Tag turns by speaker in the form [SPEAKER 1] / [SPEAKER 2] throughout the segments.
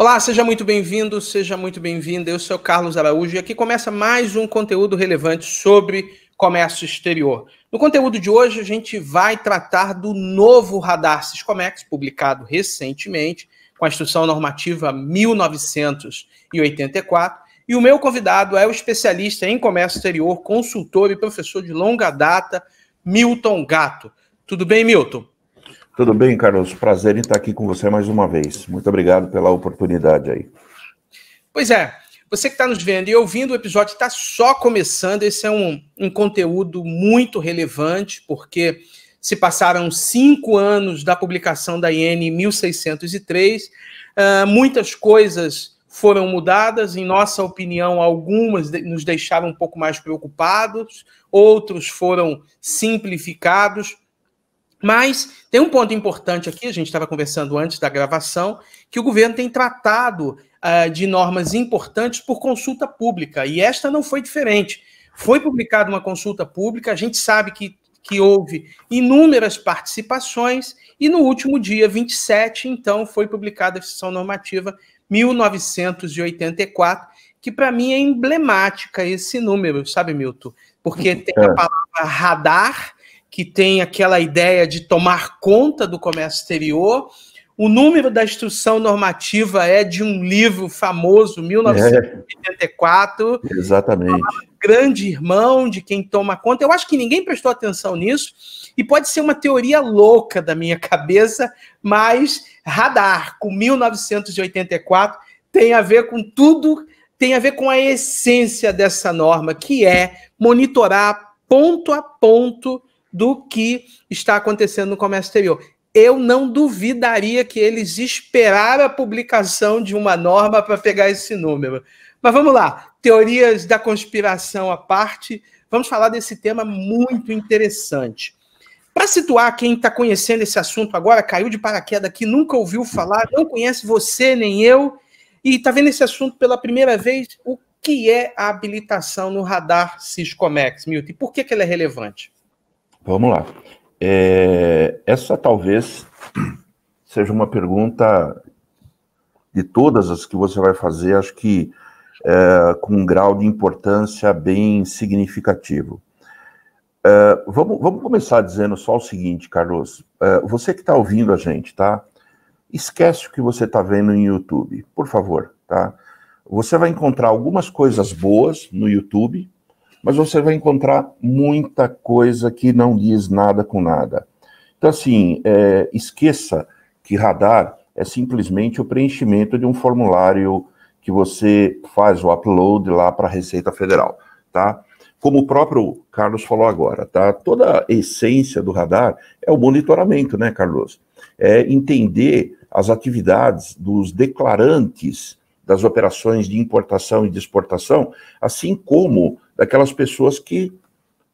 [SPEAKER 1] Olá, seja muito bem-vindo, seja muito bem-vinda. Eu sou Carlos Araújo e aqui começa mais um conteúdo relevante sobre comércio exterior. No conteúdo de hoje, a gente vai tratar do novo radar Siscomex, publicado recentemente, com a instrução normativa 1984. E o meu convidado é o especialista em comércio exterior, consultor e professor de longa data, Milton Gato. Tudo bem, Milton?
[SPEAKER 2] Tudo bem, Carlos? Prazer em estar aqui com você mais uma vez. Muito obrigado pela oportunidade aí.
[SPEAKER 1] Pois é, você que está nos vendo e ouvindo, o episódio está só começando. Esse é um, um conteúdo muito relevante, porque se passaram cinco anos da publicação da IN 1603, uh, muitas coisas foram mudadas, em nossa opinião, algumas nos deixaram um pouco mais preocupados, outros foram simplificados, mas tem um ponto importante aqui, a gente estava conversando antes da gravação, que o governo tem tratado uh, de normas importantes por consulta pública, e esta não foi diferente. Foi publicada uma consulta pública, a gente sabe que, que houve inúmeras participações, e no último dia 27, então, foi publicada a sessão normativa 1984, que para mim é emblemática esse número, sabe, Milton? Porque tem a é. palavra radar que tem aquela ideia de tomar conta do comércio exterior. O número da instrução normativa é de um livro famoso, 1984. É,
[SPEAKER 2] exatamente.
[SPEAKER 1] Grande irmão de quem toma conta. Eu acho que ninguém prestou atenção nisso, e pode ser uma teoria louca da minha cabeça, mas radar com 1984 tem a ver com tudo, tem a ver com a essência dessa norma, que é monitorar ponto a ponto do que está acontecendo no comércio exterior. Eu não duvidaria que eles esperaram a publicação de uma norma para pegar esse número. Mas vamos lá, teorias da conspiração à parte, vamos falar desse tema muito interessante. Para situar quem está conhecendo esse assunto agora, caiu de paraquedas aqui, nunca ouviu falar, não conhece você nem eu, e está vendo esse assunto pela primeira vez, o que é a habilitação no radar Ciscomex, Milton? E por que, que ela é relevante?
[SPEAKER 2] Vamos lá. É, essa talvez seja uma pergunta de todas as que você vai fazer, acho que é, com um grau de importância bem significativo. É, vamos, vamos, começar dizendo só o seguinte, Carlos. É, você que está ouvindo a gente, tá? Esquece o que você está vendo no YouTube, por favor, tá? Você vai encontrar algumas coisas boas no YouTube, mas você vai encontrar muita coisa que não diz nada com nada. Então, assim, é, esqueça que radar é simplesmente o preenchimento de um formulário que você faz o upload lá para a Receita Federal, tá? Como o próprio Carlos falou agora, tá? Toda a essência do radar é o monitoramento, né, Carlos? É entender as atividades dos declarantes das operações de importação e de exportação, assim como daquelas pessoas que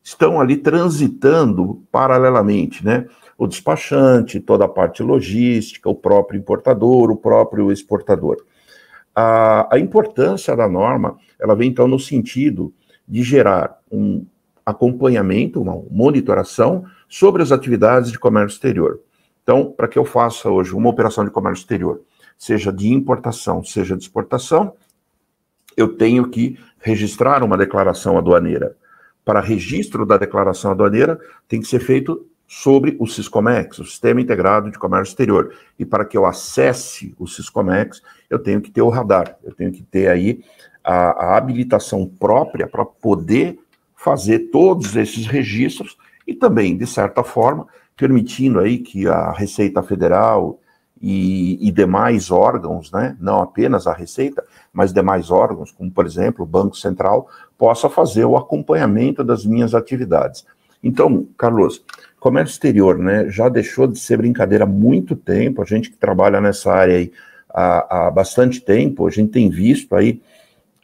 [SPEAKER 2] estão ali transitando paralelamente, né? O despachante, toda a parte logística, o próprio importador, o próprio exportador. A, a importância da norma, ela vem então no sentido de gerar um acompanhamento, uma monitoração sobre as atividades de comércio exterior. Então, para que eu faça hoje uma operação de comércio exterior, seja de importação, seja de exportação, eu tenho que registrar uma declaração aduaneira. Para registro da declaração aduaneira, tem que ser feito sobre o Siscomex, o Sistema Integrado de Comércio Exterior. E para que eu acesse o Siscomex, eu tenho que ter o radar, eu tenho que ter aí a, a habilitação própria para poder fazer todos esses registros e também, de certa forma, permitindo aí que a Receita Federal e, e, demais órgãos, né, não apenas a Receita, mas demais órgãos, como por exemplo o Banco Central, possa fazer o acompanhamento das minhas atividades. Então, Carlos, comércio exterior né, já deixou de ser brincadeira há muito tempo, a gente que trabalha nessa área aí há, há bastante tempo, a gente tem visto aí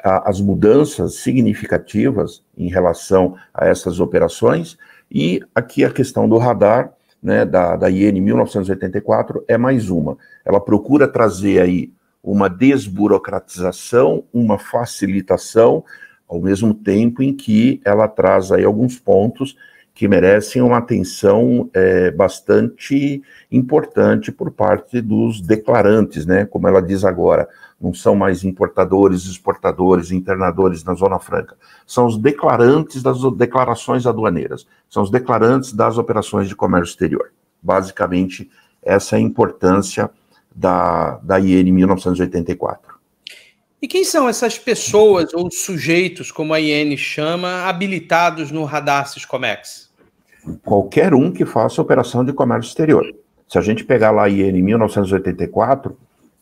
[SPEAKER 2] a, as mudanças significativas em relação a essas operações, e aqui a questão do radar, né, da, da IN 1984 é mais uma. Ela procura trazer aí uma desburocratização, uma facilitação, ao mesmo tempo em que ela traz aí alguns pontos que merecem uma atenção é, bastante importante por parte dos declarantes, né? Como ela diz agora, não são mais importadores, exportadores, internadores na Zona Franca, são os declarantes das declarações aduaneiras, são os declarantes das operações de comércio exterior. Basicamente, essa é a importância da, da IN 1984.
[SPEAKER 1] E quem são essas pessoas ou sujeitos, como a IN chama, habilitados no radar Siscomex?
[SPEAKER 2] Qualquer um que faça operação de comércio exterior. Se a gente pegar lá a IN 1984,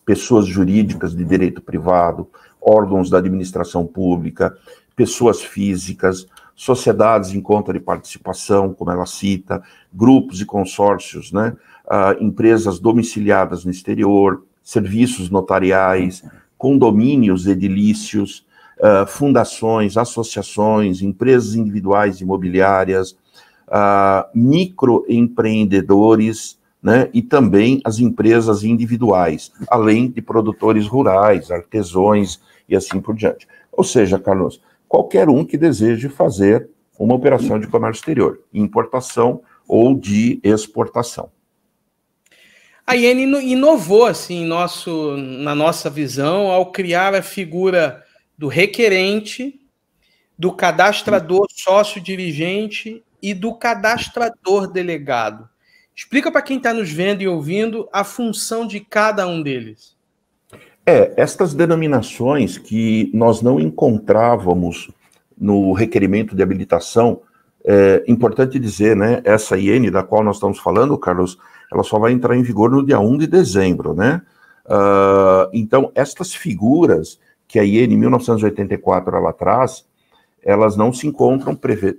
[SPEAKER 2] pessoas jurídicas de direito privado, órgãos da administração pública, pessoas físicas, sociedades em conta de participação, como ela cita, grupos e consórcios, né? Ah, empresas domiciliadas no exterior, serviços notariais, condomínios edilícios, ah, fundações, associações, empresas individuais imobiliárias, ah, microempreendedores, né, e também as empresas individuais, além de produtores rurais, artesões e assim por diante. Ou seja, Carlos, qualquer um que deseje fazer uma operação de comércio exterior, importação ou de exportação.
[SPEAKER 1] A Iene inovou assim nosso, na nossa visão ao criar a figura do requerente, do cadastrador sócio dirigente e do cadastrador delegado. Explica para quem está nos vendo e ouvindo a função de cada um deles.
[SPEAKER 2] É, estas denominações que nós não encontrávamos no requerimento de habilitação, é importante dizer, né, essa IN da qual nós estamos falando, Carlos, ela só vai entrar em vigor no dia 1 de dezembro, né? Uh, então, estas figuras que a IN 1984 ela traz, elas não se encontram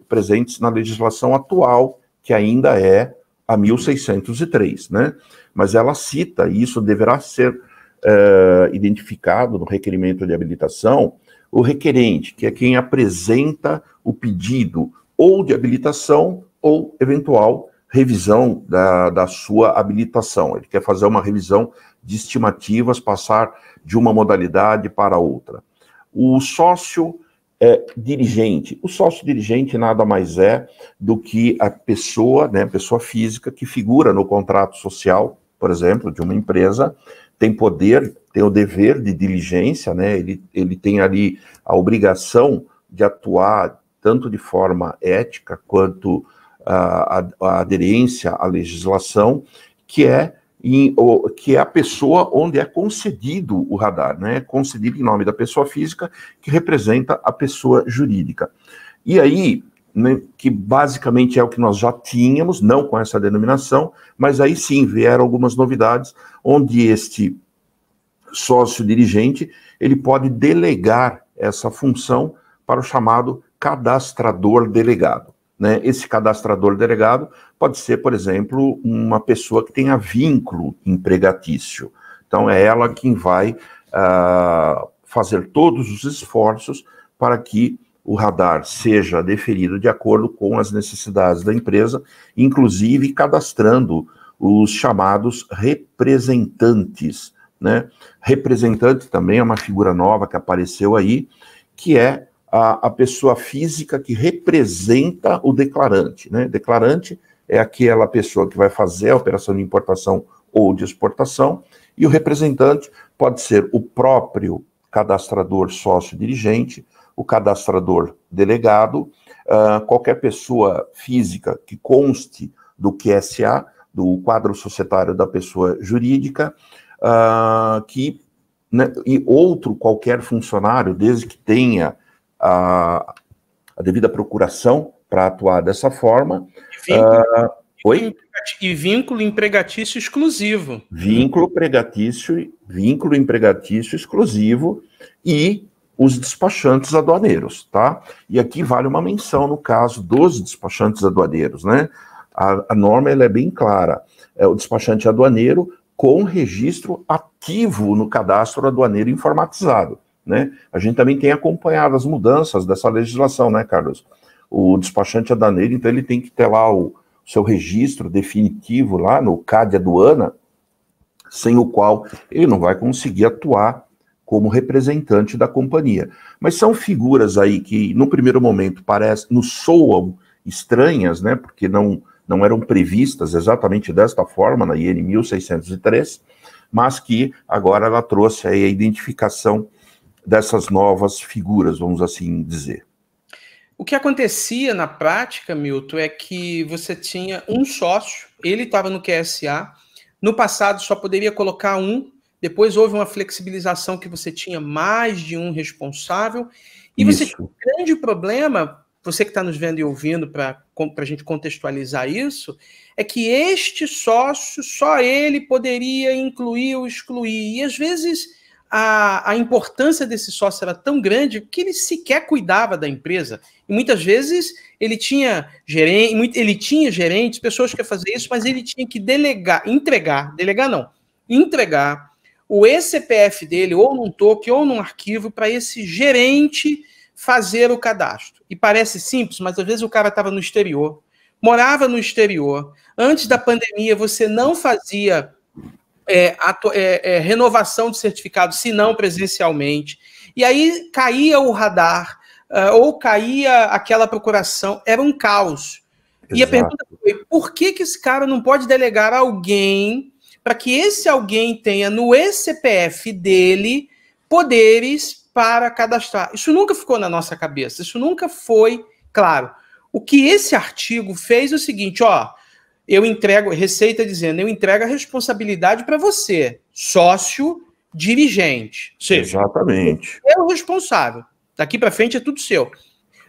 [SPEAKER 2] presentes na legislação atual, que ainda é a 1603, né? Mas ela cita, e isso deverá ser uh, identificado no requerimento de habilitação, o requerente, que é quem apresenta o pedido ou de habilitação ou eventual revisão da, da sua habilitação. Ele quer fazer uma revisão de estimativas, passar de uma modalidade para outra. O sócio é, dirigente. O sócio dirigente nada mais é do que a pessoa, né, pessoa física que figura no contrato social, por exemplo, de uma empresa, tem poder, tem o dever de diligência, né, ele, ele tem ali a obrigação de atuar tanto de forma ética quanto a, a aderência à legislação, que é em, ou, que é a pessoa onde é concedido o radar, né? É concedido em nome da pessoa física que representa a pessoa jurídica. E aí, né, que basicamente é o que nós já tínhamos, não com essa denominação, mas aí sim vieram algumas novidades, onde este sócio dirigente ele pode delegar essa função para o chamado cadastrador delegado. Né? Esse cadastrador delegado pode ser, por exemplo, uma pessoa que tenha vínculo empregatício. Então, é ela quem vai uh, fazer todos os esforços para que o radar seja deferido de acordo com as necessidades da empresa, inclusive cadastrando os chamados representantes. Né? Representante também é uma figura nova que apareceu aí, que é a, a pessoa física que representa o declarante. Né? Declarante é aquela pessoa que vai fazer a operação de importação ou de exportação, e o representante pode ser o próprio cadastrador sócio-dirigente, o cadastrador delegado, uh, qualquer pessoa física que conste do QSA, do quadro societário da pessoa jurídica, uh, que, né, e outro qualquer funcionário, desde que tenha a, a devida procuração para atuar dessa forma. Uh, Oi?
[SPEAKER 1] E vínculo empregatício exclusivo.
[SPEAKER 2] Vínculo empregatício, vínculo empregatício exclusivo e os despachantes aduaneiros, tá? E aqui vale uma menção no caso dos despachantes aduaneiros, né? A, a norma ela é bem clara. É o despachante aduaneiro com registro ativo no cadastro aduaneiro informatizado né? A gente também tem acompanhado as mudanças dessa legislação, né, Carlos? O despachante aduaneiro, é então, ele tem que ter lá o seu registro definitivo lá no CAD aduana, sem o qual ele não vai conseguir atuar como representante da companhia. Mas são figuras aí que, no primeiro momento, parece, nos soam estranhas, né? Porque não, não eram previstas exatamente desta forma na IN 1603, mas que agora ela trouxe aí a identificação dessas novas figuras, vamos assim dizer.
[SPEAKER 1] O que acontecia na prática, Milton, é que você tinha um sócio, ele estava no QSA, no passado só poderia colocar um, depois houve uma flexibilização que você tinha mais de um responsável, e isso. você tinha um grande problema, você que está nos vendo e ouvindo, para a gente contextualizar isso, é que este sócio, só ele poderia incluir ou excluir, e às vezes a, a importância desse sócio era tão grande que ele sequer cuidava da empresa. E muitas vezes ele tinha gerente, ele tinha gerentes, pessoas que fazer isso, mas ele tinha que delegar, entregar, delegar não, entregar o ECPF dele, ou num token, ou num arquivo, para esse gerente fazer o cadastro. E parece simples, mas às vezes o cara estava no exterior, morava no exterior. Antes da pandemia, você não fazia é, é, é, renovação de certificado, se não presencialmente. E aí caía o radar, uh, ou caía aquela procuração, era um caos. Exato. E a pergunta foi: por que, que esse cara não pode delegar alguém para que esse alguém tenha no eCPF dele poderes para cadastrar? Isso nunca ficou na nossa cabeça, isso nunca foi claro. O que esse artigo fez é o seguinte: ó eu entrego receita dizendo, eu entrego a responsabilidade para você, sócio, dirigente.
[SPEAKER 2] Seja, Exatamente.
[SPEAKER 1] É o responsável. Daqui para frente é tudo seu.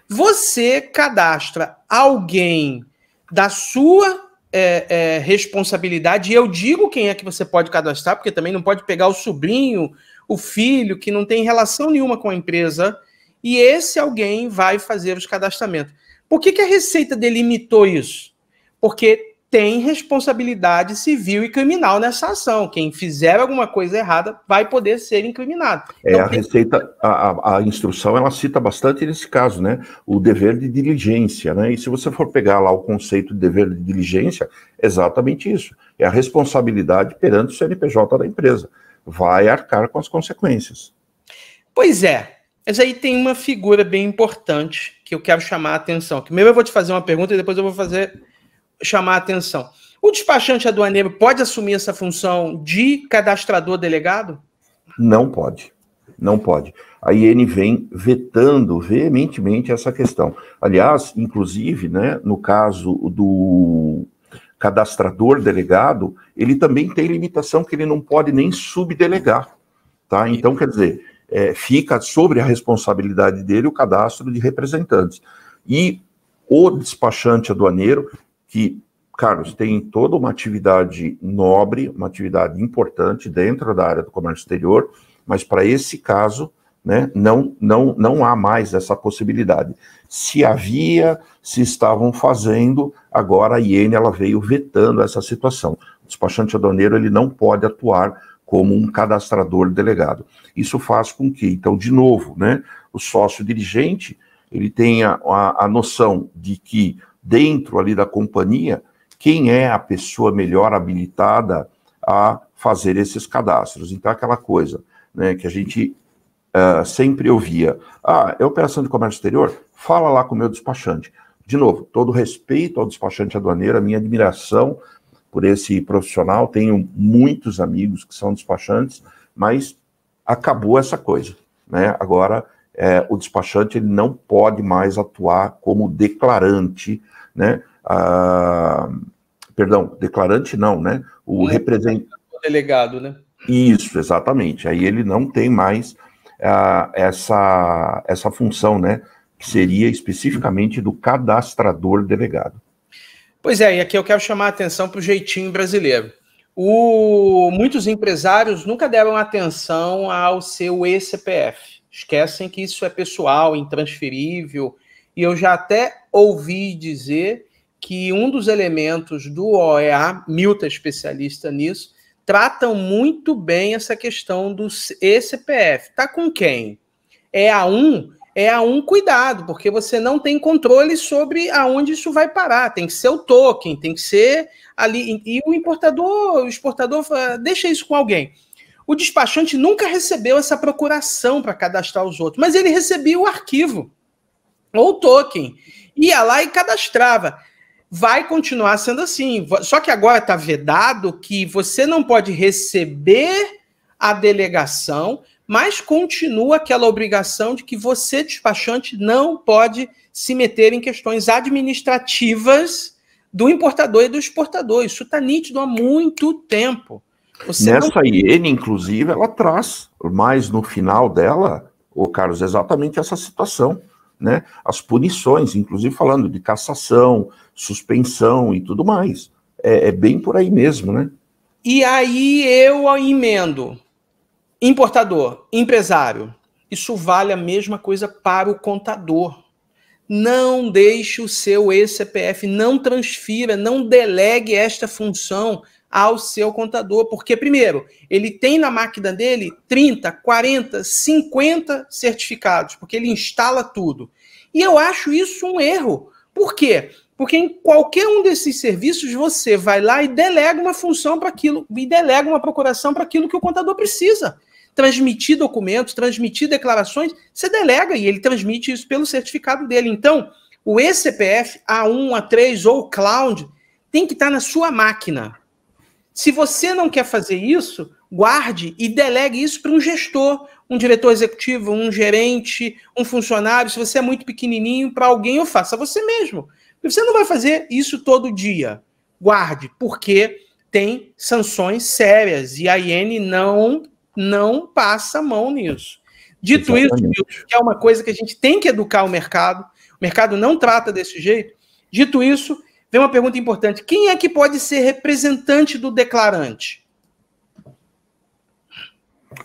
[SPEAKER 1] Você cadastra alguém da sua é, é, responsabilidade, e eu digo quem é que você pode cadastrar, porque também não pode pegar o sobrinho, o filho, que não tem relação nenhuma com a empresa, e esse alguém vai fazer os cadastramentos. Por que, que a Receita delimitou isso? Porque tem responsabilidade civil e criminal nessa ação. Quem fizer alguma coisa errada vai poder ser incriminado.
[SPEAKER 2] É, então, a tem... Receita, a, a, a, instrução, ela cita bastante nesse caso, né? O dever de diligência, né? E se você for pegar lá o conceito de dever de diligência, é exatamente isso. É a responsabilidade perante o CNPJ da empresa. Vai arcar com as consequências.
[SPEAKER 1] Pois é. Mas aí tem uma figura bem importante que eu quero chamar a atenção. Primeiro eu vou te fazer uma pergunta e depois eu vou fazer chamar a atenção. O despachante aduaneiro pode assumir essa função de cadastrador delegado?
[SPEAKER 2] Não pode. Não pode. A IN vem vetando veementemente essa questão. Aliás, inclusive, né, no caso do cadastrador delegado, ele também tem limitação que ele não pode nem subdelegar. Tá? Então, quer dizer, é, fica sobre a responsabilidade dele o cadastro de representantes. E o despachante aduaneiro que, Carlos, tem toda uma atividade nobre, uma atividade importante dentro da área do comércio exterior, mas para esse caso, né, não, não, não há mais essa possibilidade. Se havia, se estavam fazendo, agora a IEN ela veio vetando essa situação. O despachante aduaneiro ele não pode atuar como um cadastrador delegado. Isso faz com que, então, de novo, né, o sócio dirigente ele tenha a, a noção de que dentro ali da companhia, quem é a pessoa melhor habilitada a fazer esses cadastros. Então, aquela coisa né, que a gente uh, sempre ouvia: ah, é operação de comércio exterior? Fala lá com o meu despachante. De novo, todo respeito ao despachante aduaneiro, a minha admiração por esse profissional, tenho muitos amigos que são despachantes, mas acabou essa coisa. Né? Agora é, o despachante ele não pode mais atuar como declarante, né? Ah, perdão, declarante não, né? O representante.
[SPEAKER 1] Delegado, né?
[SPEAKER 2] Isso, exatamente. Aí ele não tem mais ah, essa, essa função, né? Que seria especificamente do cadastrador delegado.
[SPEAKER 1] Pois é, e aqui eu quero chamar a atenção para o jeitinho brasileiro. O, muitos empresários nunca deram atenção ao seu eCPF esquecem que isso é pessoal, intransferível. E eu já até ouvi dizer que um dos elementos do OEA, Milton é especialista nisso, tratam muito bem essa questão do ECPF. Tá com quem? É a um, é a um cuidado, porque você não tem controle sobre aonde isso vai parar. Tem que ser o token, tem que ser ali e o importador, o exportador deixa isso com alguém o despachante nunca recebeu essa procuração para cadastrar os outros, mas ele recebia o arquivo ou o token, ia lá e cadastrava. Vai continuar sendo assim, só que agora está vedado que você não pode receber a delegação, mas continua aquela obrigação de que você, despachante, não pode se meter em questões administrativas do importador e do exportador. Isso está nítido há muito tempo. Nessa
[SPEAKER 2] hiena, inclusive, ela traz mais no final dela, o Carlos, é exatamente essa situação. Né, as punições, inclusive falando de cassação, suspensão e tudo mais. É, é, bem por aí mesmo, né?
[SPEAKER 1] E aí eu emendo. Importador, empresário, isso vale a mesma coisa para o contador. Não deixe o seu cpf não transfira, não delegue esta função ao seu contador, porque, primeiro, ele tem na máquina dele 30, 40, 50 certificados, porque ele instala tudo. E eu acho isso um erro. Por quê? Porque em qualquer um desses serviços você vai lá e delega uma função para aquilo, e delega uma procuração para aquilo que o contador precisa. Transmitir documentos, transmitir declarações, você delega e ele transmite isso pelo certificado dele. Então, o ECPF A1, A3 ou Cloud tem que estar na sua máquina. Se você não quer fazer isso, guarde e delegue isso para um gestor, um diretor executivo, um gerente, um funcionário. Se você é muito pequenininho, para alguém ou faça você mesmo. Você não vai fazer isso todo dia. Guarde, porque tem sanções sérias e a IN não não passa a mão nisso. Dito Exatamente. isso, que é uma coisa que a gente tem que educar o mercado, o mercado não trata desse jeito. Dito isso, tem uma pergunta importante. Quem é que pode ser representante do declarante?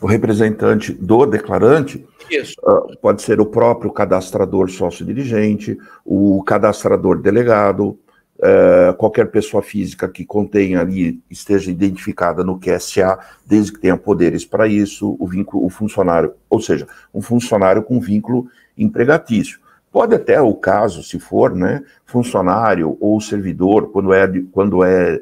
[SPEAKER 2] O representante do declarante uh, pode ser o próprio cadastrador sócio-dirigente, o cadastrador delegado, uh, qualquer pessoa física que contenha ali, esteja identificada no QSA, desde que tenha poderes para isso, o, vínculo, o funcionário, ou seja, um funcionário com vínculo empregatício. Pode até o caso, se for, né, funcionário ou servidor, quando é, quando é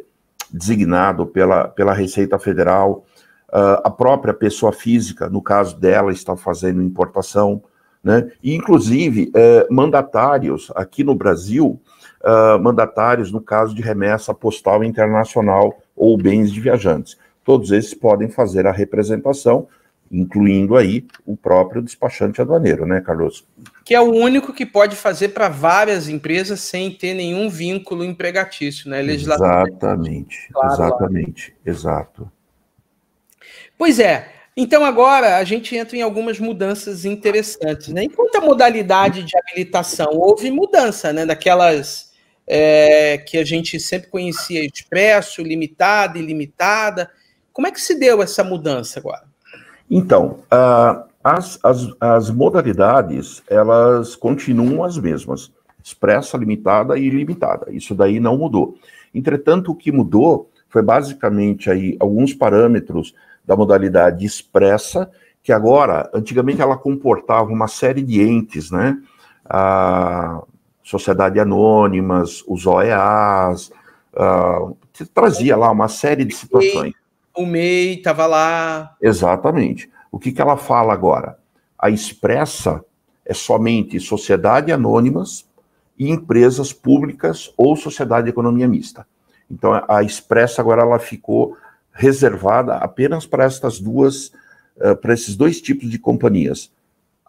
[SPEAKER 2] designado pela, pela Receita Federal, uh, a própria pessoa física, no caso dela, está fazendo importação, né, e inclusive uh, mandatários aqui no Brasil, uh, mandatários no caso de remessa postal internacional ou bens de viajantes. Todos esses podem fazer a representação incluindo aí o próprio despachante aduaneiro, né, Carlos?
[SPEAKER 1] Que é o único que pode fazer para várias empresas sem ter nenhum vínculo empregatício, né? Legislação
[SPEAKER 2] exatamente, claro, exatamente, claro. exato.
[SPEAKER 1] Pois é. Então agora a gente entra em algumas mudanças interessantes, né? Enquanto a modalidade de habilitação houve mudança, né? Daquelas é, que a gente sempre conhecia expresso, limitada, ilimitada. Como é que se deu essa mudança agora?
[SPEAKER 2] Então, uh, as, as, as modalidades, elas continuam as mesmas. Expressa, limitada e ilimitada. Isso daí não mudou. Entretanto, o que mudou foi basicamente aí alguns parâmetros da modalidade expressa, que agora, antigamente ela comportava uma série de entes, né? A Sociedade Anônimas, os OEAs, uh, trazia lá uma série de situações. O MEI estava lá. Exatamente. O que, que ela fala agora? A expressa é somente sociedade anônimas e empresas públicas ou sociedade de economia mista. Então, a expressa agora ela ficou reservada apenas para estas duas, uh, para esses dois tipos de companhias.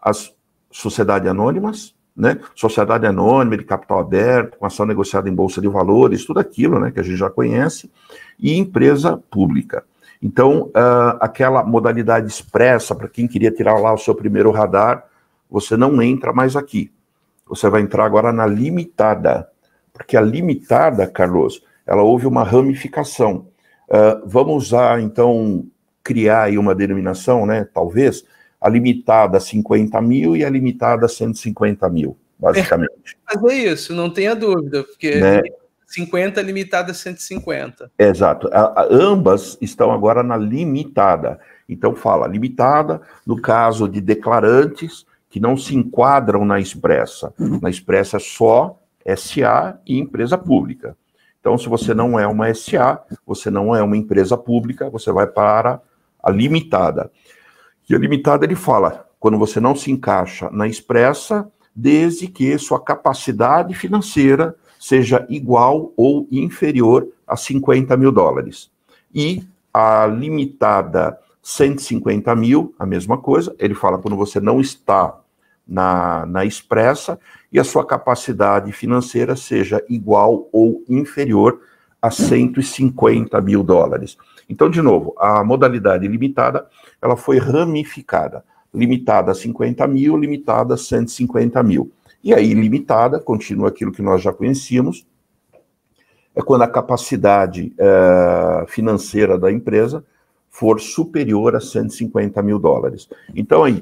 [SPEAKER 2] As sociedade anônimas, né? Sociedade anônima de capital aberto, com ação negociada em bolsa de valores, tudo aquilo, né, que a gente já conhece, e empresa pública. Então, uh, aquela modalidade expressa, para quem queria tirar lá o seu primeiro radar, você não entra mais aqui. Você vai entrar agora na limitada. Porque a limitada, Carlos, ela houve uma ramificação. Uh, vamos usar, então, criar aí uma denominação, né? Talvez, a limitada 50 mil e a limitada 150 mil, basicamente.
[SPEAKER 1] É, mas é isso, não tenha dúvida, porque né? 50 limitada a 150.
[SPEAKER 2] Exato. A, a, ambas estão agora na limitada. Então fala, limitada no caso de declarantes que não se enquadram na expressa. Uhum. Na expressa é só SA e empresa pública. Então, se você não é uma SA, você não é uma empresa pública, você vai para a limitada. E a limitada ele fala, quando você não se encaixa na expressa, desde que sua capacidade financeira seja igual ou inferior a 50 mil dólares. E a limitada 150 mil, a mesma coisa, ele fala quando você não está na, na expressa e a sua capacidade financeira seja igual ou inferior a 150 mil dólares. Então, de novo, a modalidade limitada, ela foi ramificada. Limitada a 50 mil, limitada a 150 mil. E aí, limitada, continua aquilo que nós já conhecíamos, é quando a capacidade é, financeira da empresa for superior a 150 mil dólares. Então, aí,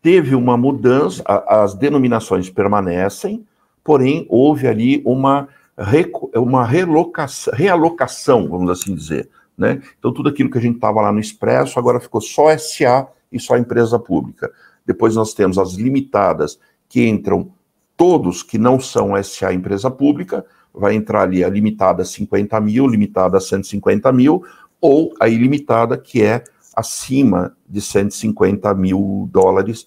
[SPEAKER 2] teve uma mudança, a, as denominações permanecem, porém, houve ali uma, uma relocação, realocação, vamos assim dizer. Né? Então, tudo aquilo que a gente estava lá no Expresso, agora ficou só SA e só empresa pública. Depois nós temos as limitadas, que entram todos que não são SA empresa pública, vai entrar ali a limitada a 50 mil, limitada a 150 mil, ou a ilimitada, que é acima de 150 mil dólares.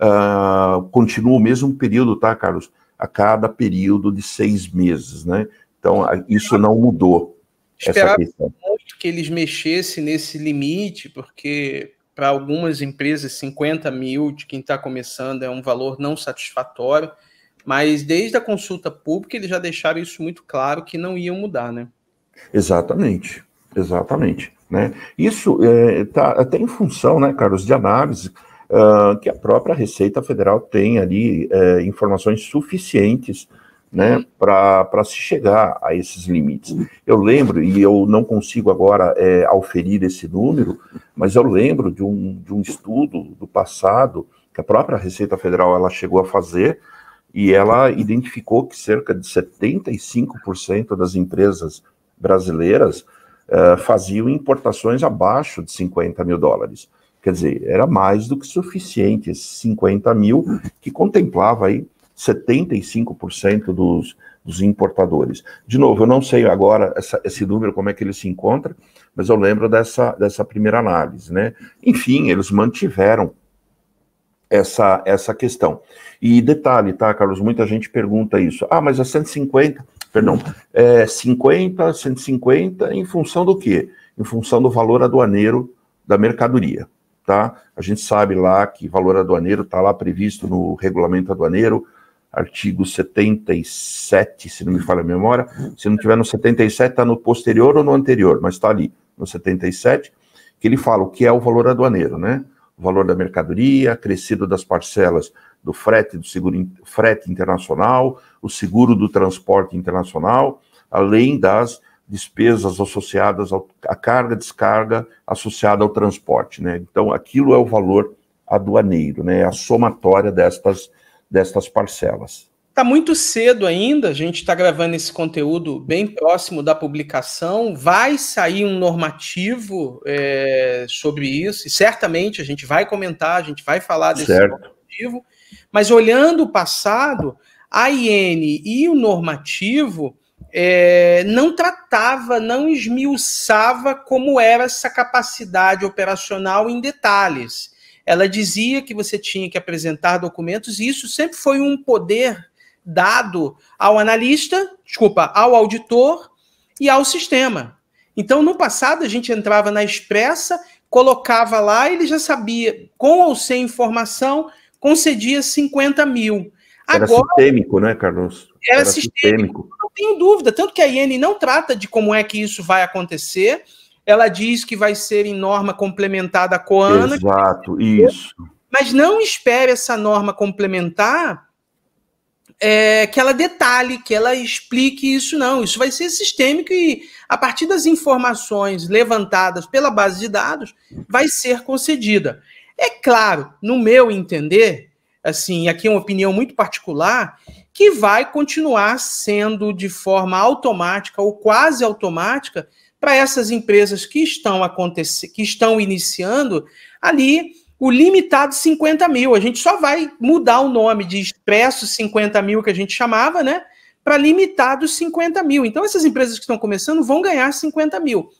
[SPEAKER 2] Uh, continua o mesmo período, tá, Carlos? A cada período de seis meses, né? Então, isso não mudou. Esperava muito
[SPEAKER 1] que eles mexessem nesse limite, porque para algumas empresas 50 mil de quem está começando é um valor não satisfatório mas desde a consulta pública eles já deixaram isso muito claro que não iam mudar, né?
[SPEAKER 2] Exatamente, exatamente. Né? Isso está é, tá até em função, né, Carlos, de análise uh, que a própria Receita Federal tem ali é, informações suficientes né, para se chegar a esses limites. Eu lembro, e eu não consigo agora é, auferir esse número, mas eu lembro de um, de um estudo do passado que a própria Receita Federal ela chegou a fazer, e ela identificou que cerca de 75% das empresas brasileiras uh, faziam importações abaixo de 50 mil dólares. Quer dizer, era mais do que suficiente esses 50 mil, que contemplava aí 75% dos, dos importadores. De novo, eu não sei agora essa, esse número, como é que ele se encontra, mas eu lembro dessa, dessa primeira análise, né? Enfim, eles mantiveram essa, essa questão. E detalhe, tá, Carlos? Muita gente pergunta isso. Ah, mas é 150, perdão, é 50, 150 em função do quê? Em função do valor aduaneiro da mercadoria, tá? A gente sabe lá que valor aduaneiro está lá previsto no regulamento aduaneiro, artigo 77, se não me falha a memória. Se não tiver no 77, está no posterior ou no anterior, mas está ali, no 77, que ele fala o que é o valor aduaneiro, né? o valor da mercadoria, crescida das parcelas do frete, do seguro, frete internacional, o seguro do transporte internacional, além das despesas associadas à carga, descarga associada ao transporte. Né? Então, aquilo é o valor aduaneiro, né? É a somatória destas, destas parcelas.
[SPEAKER 1] Está muito cedo ainda, a gente está gravando esse conteúdo bem próximo da publicação. Vai sair um normativo é, sobre isso, e certamente a gente vai comentar, a gente vai falar desse certo. normativo. Mas olhando o passado, a IN e o normativo é, não tratava, não esmiuçava como era essa capacidade operacional em detalhes. Ela dizia que você tinha que apresentar documentos, e isso sempre foi um poder dado ao analista, desculpa, ao auditor e ao sistema. Então, no passado, a gente entrava na expressa, colocava lá, ele já sabia, com ou sem informação, concedia 50 mil. Era Agora,
[SPEAKER 2] sistêmico, né, Carlos? Era, é era sistêmico. sistêmico.
[SPEAKER 1] Não tenho dúvida. Tanto que a Iene não trata de como é que isso vai acontecer. Ela diz que vai ser em norma complementada à COANA.
[SPEAKER 2] Exato, isso.
[SPEAKER 1] Mas não espere essa norma complementar é, que ela detalhe, que ela explique isso, não. Isso vai ser sistêmico e, a partir das informações levantadas pela base de dados, vai ser concedida. É claro, no meu entender, assim, aqui é uma opinião muito particular, que vai continuar sendo de forma automática ou quase automática para essas empresas que estão acontecendo, que estão iniciando ali o limitado 50 mil. A gente só vai mudar o nome de expresso 50 mil que a gente chamava, né? Para limitado 50 mil. Então, essas empresas que estão começando vão ganhar 50 mil.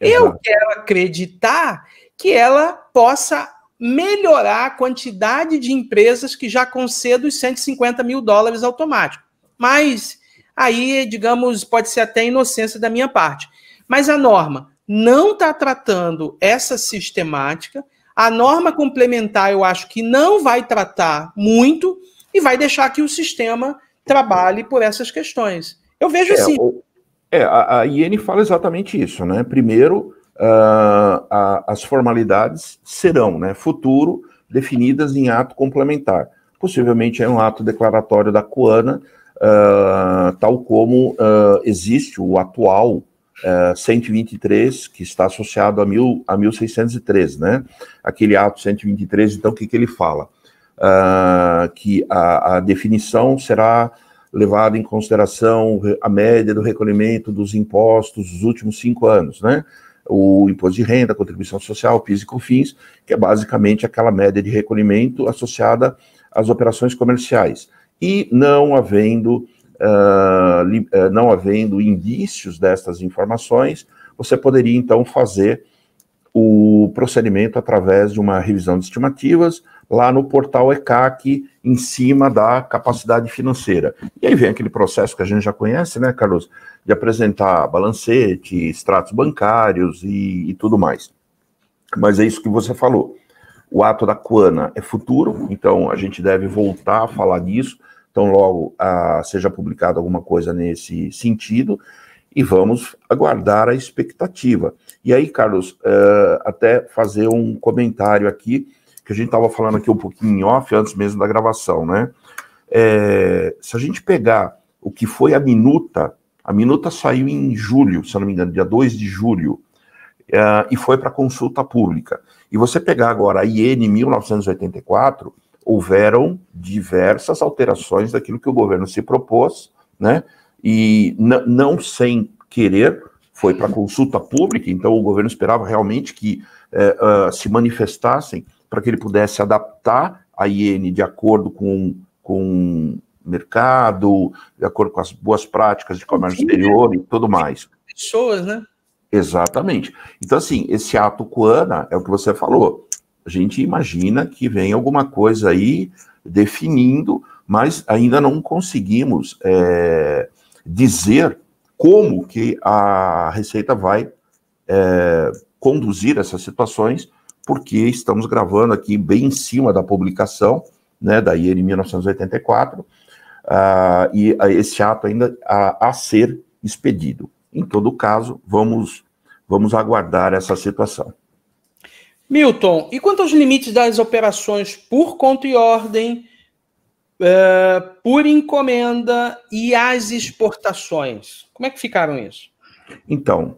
[SPEAKER 1] Exato. Eu quero acreditar que ela possa melhorar a quantidade de empresas que já concedem os 150 mil dólares automático. Mas aí, digamos, pode ser até inocência da minha parte. Mas a norma não está tratando essa sistemática a norma complementar, eu acho que não vai tratar muito e vai deixar que o sistema trabalhe por essas questões. Eu vejo é, assim.
[SPEAKER 2] O, é, a, a IN fala exatamente isso, né? Primeiro, uh, a, as formalidades serão, né, futuro, definidas em ato complementar. Possivelmente é um ato declaratório da Coana, uh, tal como uh, existe o atual 123, eh, que está associado a, mil, a 1603, né? Aquele ato 123, então, o que, que ele fala? Uh, que a, a, definição será levada em consideração a média do recolhimento dos impostos dos últimos cinco anos, né? O imposto de renda, contribuição social, PIS e COFINS, que é basicamente aquela média de recolhimento associada às operações comerciais. E não havendo uh, não havendo indícios destas informações, você poderia então fazer o procedimento através de uma revisão de estimativas lá no portal ECAC, em cima da capacidade financeira. E aí vem aquele processo que a gente já conhece, né, Carlos, de apresentar balancete, extratos bancários e, e tudo mais. Mas é isso que você falou. O ato da Quana é futuro, então a gente deve voltar a falar disso. Então, logo seja publicada alguma coisa nesse sentido e vamos aguardar a expectativa. E aí, Carlos, uh, até fazer um comentário aqui, que a gente estava falando aqui um pouquinho em off antes mesmo da gravação, né? É, se a gente pegar o que foi a minuta, a minuta saiu em julho, se não me engano, dia 2 de julho, uh, e foi para consulta pública. E você pegar agora a IN 1984 houveram diversas alterações daquilo que o governo se propôs, né? E não sem querer foi para consulta pública, então o governo esperava realmente que eh, uh, se manifestassem para que ele pudesse adaptar a IN de acordo com, com mercado, de acordo com as boas práticas de comércio exterior e tudo mais. Tipo
[SPEAKER 1] pessoas, né?
[SPEAKER 2] Exatamente. Então, assim, esse ato Coana é o que você falou a gente imagina que vem alguma coisa aí definindo, mas ainda não conseguimos é, dizer como que a Receita vai é, conduzir essas situações, porque estamos gravando aqui bem em cima da publicação, né, da IN 1984, uh, e ah, esse ato ainda a, a ser expedido. Em todo caso, vamos, vamos aguardar essa situação.
[SPEAKER 1] Milton, e quanto aos limites das operações por conta e ordem, uh, por encomenda e as exportações? Como é que ficaram isso?
[SPEAKER 2] Então,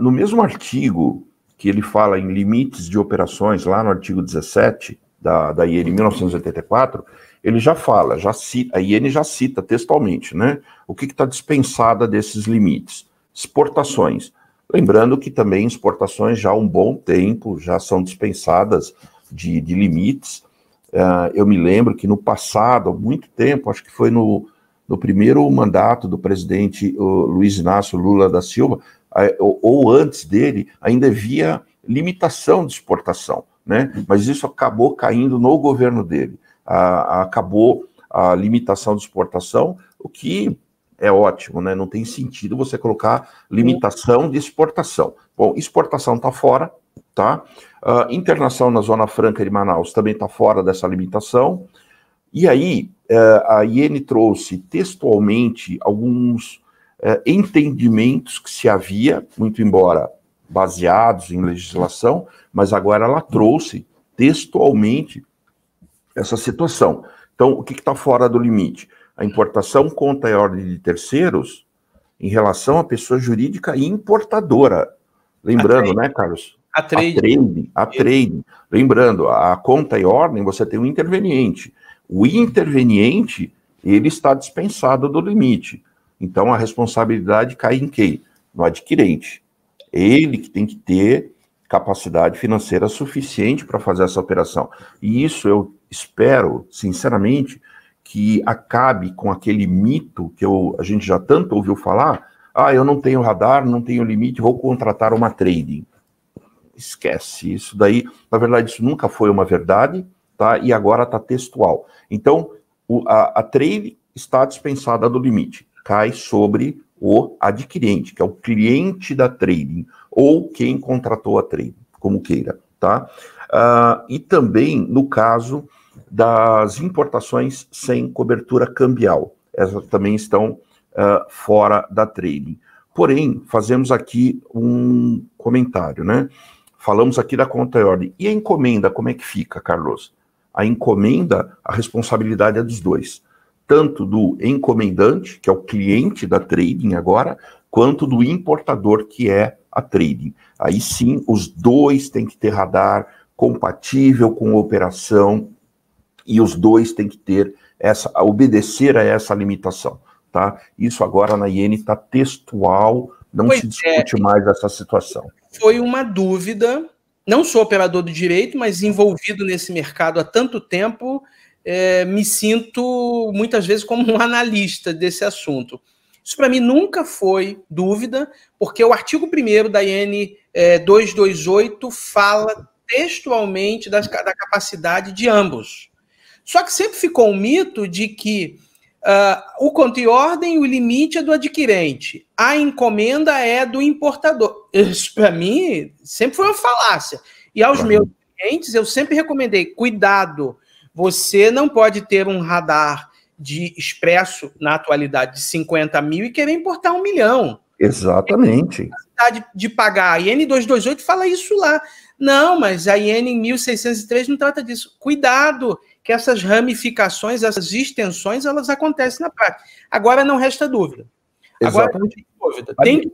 [SPEAKER 2] no mesmo artigo que ele fala em limites de operações, lá no artigo 17 da, da IN 1984, ele já fala, já cita, a IN já cita textualmente, né? O que está dispensada desses limites? Exportações Lembrando que também exportações já há um bom tempo já são dispensadas de, de limites. Uh, eu me lembro que no passado, há muito tempo, acho que foi no, no primeiro mandato do presidente Luiz Inácio Lula da Silva, é, ou, ou antes dele, ainda havia limitação de exportação, né? mas isso acabou caindo no governo dele. Uh, acabou a limitação de exportação, o que é ótimo, né? Não tem sentido você colocar limitação de exportação. Bom, exportação está fora, tá? Uh, internação na Zona Franca de Manaus também está fora dessa limitação. E aí, uh, a Iene trouxe textualmente alguns uh, entendimentos que se havia, muito embora baseados em legislação, mas agora ela trouxe textualmente essa situação. Então, o que está fora do limite? A importação conta a ordem de terceiros em relação à pessoa jurídica importadora. Lembrando, né, Carlos? A trade. A trade, a trade. Lembrando, a conta e ordem, você tem um interveniente. O interveniente, ele está dispensado do limite. Então, a responsabilidade cai em quem? No adquirente. Ele que tem que ter capacidade financeira suficiente para fazer essa operação. E isso eu espero, sinceramente, que acabe com aquele mito que eu, a gente já tanto ouviu falar: ah, eu não tenho radar, não tenho limite, vou contratar uma trading. Esquece, isso daí, na verdade, isso nunca foi uma verdade, tá? E agora tá textual. Então, o, a, a trade está dispensada do limite, cai sobre o adquirente, que é o cliente da trading, ou quem contratou a trading, como queira, tá? Uh, e também, no caso das importações sem cobertura cambial. Essas também estão uh, fora da trading. Porém, fazemos aqui um comentário, né? Falamos aqui da conta e ordem. E a encomenda, como é que fica, Carlos? A encomenda, a responsabilidade é dos dois. Tanto do encomendante, que é o cliente da trading agora, quanto do importador, que é a trading. Aí sim, os dois têm que ter radar compatível com a operação e os dois têm que ter essa, obedecer a essa limitação, tá? Isso agora na IN está textual, não pois se é. discute é, mais essa situação.
[SPEAKER 1] Foi uma dúvida, não sou operador do direito, mas envolvido nesse mercado há tanto tempo, é, me sinto muitas vezes como um analista desse assunto. Isso para mim nunca foi dúvida, porque o artigo 1 da IN é, 228 fala textualmente das, da capacidade de ambos. Só que sempre ficou um mito de que uh, o conto e ordem, o limite é do adquirente, a encomenda é do importador. Isso, para mim, sempre foi uma falácia. E aos meus clientes, eu sempre recomendei: cuidado, você não pode ter um radar de expresso, na atualidade, de 50 mil e querer importar um milhão.
[SPEAKER 2] Exatamente. A
[SPEAKER 1] capacidade de pagar. A IN 228 fala isso lá. Não, mas a IN 1603 não trata disso. Cuidado, que essas ramificações, essas extensões, elas acontecem na prática. Agora não resta dúvida.
[SPEAKER 2] Exatamente. Agora não tem
[SPEAKER 1] dúvida. Tem que...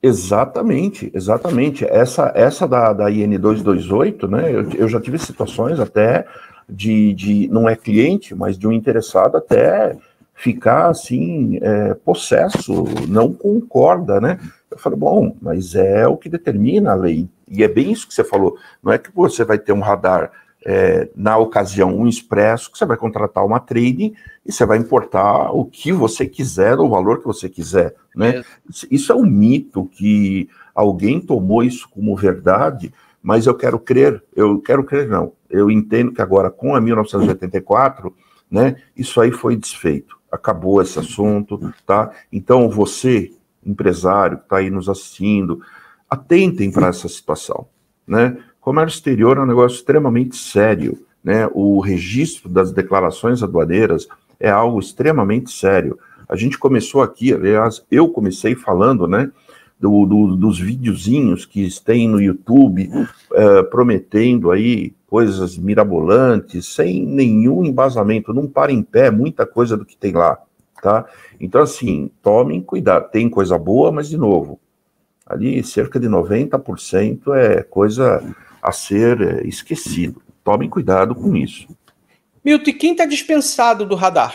[SPEAKER 2] Exatamente, exatamente. Essa, essa da, da IN228, né? Eu, eu já tive situações até de, de, não é cliente, mas de um interessado até ficar assim, é, possesso, não concorda, né? Eu falo, bom, mas é o que determina a lei. E é bem isso que você falou. Não é que você vai ter um radar é, na ocasião, um expresso, que você vai contratar uma trading e você vai importar o que você quiser, o valor que você quiser. Né? É. Isso é um mito que alguém tomou isso como verdade, mas eu quero crer, eu quero crer não, eu entendo que agora com a 1984, né, isso aí foi desfeito, acabou esse assunto, tá? Então você, empresário que está aí nos assistindo, atentem para essa situação, né? Comércio exterior é um negócio extremamente sério, né? O registro das declarações aduaneiras é algo extremamente sério. A gente começou aqui, aliás, eu comecei falando, né? Do, do, dos videozinhos que tem no YouTube uh, prometendo aí coisas mirabolantes, sem nenhum embasamento, não para em pé muita coisa do que tem lá, tá? Então, assim, tomem cuidado. Tem coisa boa, mas, de novo, ali cerca de 90% é coisa a ser é, esquecido. Tomem cuidado com isso.
[SPEAKER 1] Milton, e quem está dispensado do radar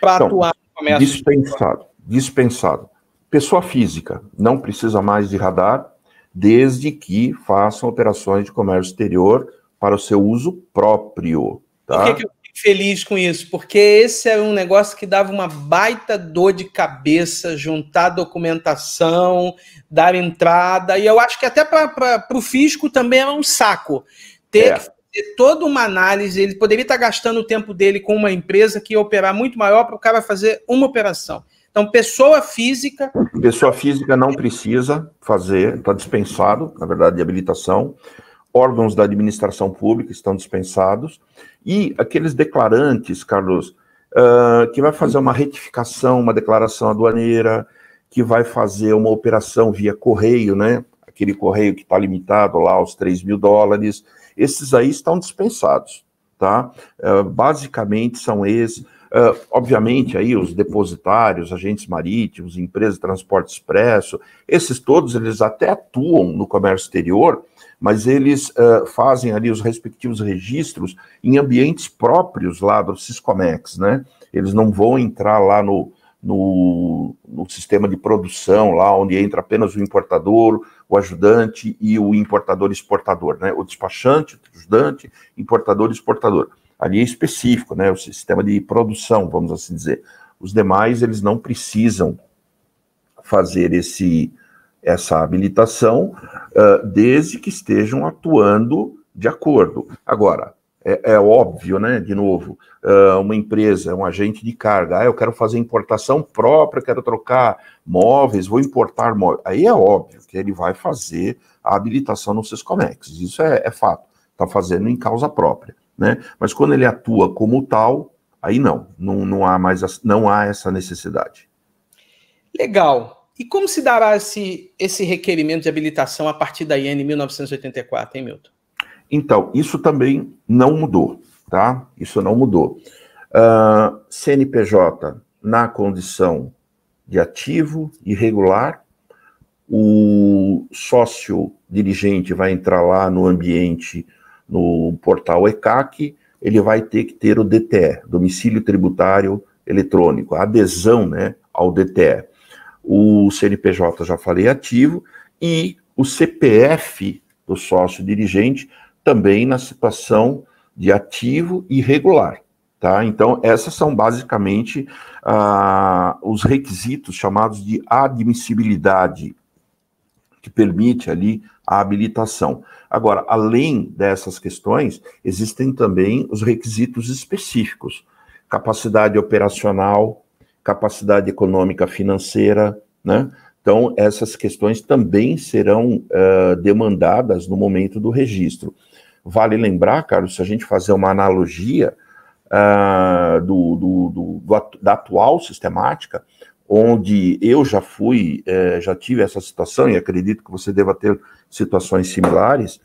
[SPEAKER 2] para então, atuar no comércio? Dispensado, dispensado. Pessoa física não precisa mais de radar, desde que façam operações de comércio exterior para o seu uso próprio. Tá? Por que, que eu
[SPEAKER 1] feliz com isso, porque esse era um negócio que dava uma baita dor de cabeça juntar documentação, dar entrada, e eu acho que até para o fisco também era um saco ter é. que fazer toda uma análise. Ele poderia estar gastando o tempo dele com uma empresa que ia operar muito maior para o cara fazer uma operação. Então, pessoa física.
[SPEAKER 2] Pessoa física não precisa fazer, está dispensado, na verdade, de habilitação. Órgãos da administração pública estão dispensados e aqueles declarantes, Carlos, uh, que vai fazer uma retificação, uma declaração aduaneira, que vai fazer uma operação via correio, né? Aquele correio que está limitado lá aos 3 mil dólares, esses aí estão dispensados, tá? Uh, basicamente são esses. Uh, obviamente, aí os depositários, agentes marítimos, empresas de transporte expresso, esses todos eles até atuam no comércio exterior, mas eles uh, fazem ali os respectivos registros em ambientes próprios lá do Ciscomex, né? Eles não vão entrar lá no, no, no, sistema de produção, lá onde entra apenas o importador, o ajudante e o importador-exportador, né? O despachante, o ajudante, importador-exportador. Ali é específico, né? O sistema de produção, vamos assim dizer. Os demais, eles não precisam fazer esse essa habilitação, uh, desde que estejam atuando de acordo. Agora, é, é óbvio, né? De novo, uh, uma empresa, um agente de carga, ah, eu quero fazer importação própria, quero trocar móveis, vou importar móveis. Aí é óbvio que ele vai fazer a habilitação no Sescomex, isso é, é fato, está fazendo em causa própria. Né? Mas quando ele atua como tal, aí não, não, não há mais não há essa necessidade.
[SPEAKER 1] Legal. E como se dará esse, esse requerimento de habilitação a partir da IN 1984, hein, Milton?
[SPEAKER 2] Então, isso também não mudou, tá? Isso não mudou. Uh, ah, CNPJ na condição de ativo irregular, o sócio dirigente vai entrar lá no ambiente, no portal ECAC, ele vai ter que ter o DTE, domicílio tributário eletrônico, a adesão né, ao DTE o CNPJ já falei ativo e o CPF do sócio dirigente também na situação de ativo e regular. Tá? Então, essas são basicamente ah, os requisitos chamados de admissibilidade, que permite ali a habilitação. Agora, além dessas questões, existem também os requisitos específicos: capacidade operacional, capacidade econômica financeira, né? Então, essas questões também serão uh, demandadas no momento do registro. Vale lembrar, Carlos, se a gente fazer uma analogia uh, do, do, do, da atual sistemática, onde eu já fui, eh, já tive essa situação, e acredito que você deva ter situações similares,